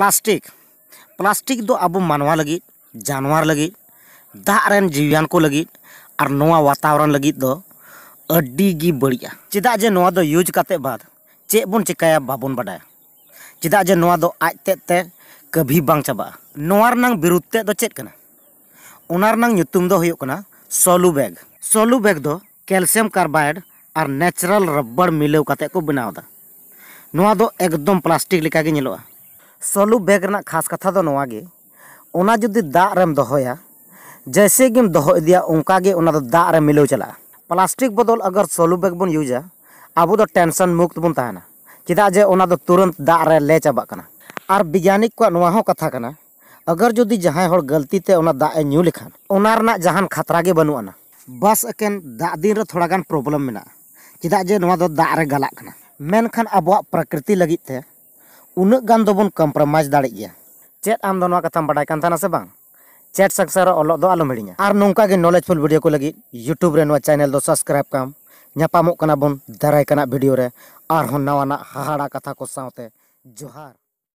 plastic plastic दो अब मानवा लगी जानवर लगी दागन जीवन को लगी और नवा वातावरण लगी दो अड़ीगी बड़ी चेदा जे नवा दो यूज करते बाद चे बन चेकाय बाबन बाडा चेदा जे नवा दो आज तेते कभी बांग चाबा नवा रंग बिरुद ते दो चेक करना उनार नंग युतुम दो होयो करना सोलू बैग सोलू बैग दो कैल्शियम कार्बाइड और नेचुरल रबड़ मिले करते को बनाओ दा नवा दो एकदम प्लास्टिक लिखा के निलोआ सोलू बेग खास कथा तो ना जुदी दागरेम दहया जैसे गिम दहोदा उनकागे दागरे मिलो चला प्लास्टिक बदल अगर सोलू बेग बन यूजा अब टेंशन मुक्त बन तहना चाहे तुरंत दागरे ले चाबा और विज्ञानिक को कथा कर अगर जुदी जहां हर गलती दागे नू लेखान जहां खतरा बनूना बस अकेन दाग दिन थोड़ा गान प्रॉब्लम मे चाजे दागरे गलत अब प्रकृति लगते हैं उन्ाबन कम्प्रोमाइज दाड़े चेक आम कथम बढ़ाई से बा चेट संसार अलग तो आलम हिड़ी और नौका नलेजफुल भिडियो को लगी यूट्यूब चैनल सबसक्राइब कम नापाम दाराकान भिडियो और नवा हाहाड़ा कथा को साथ जोहार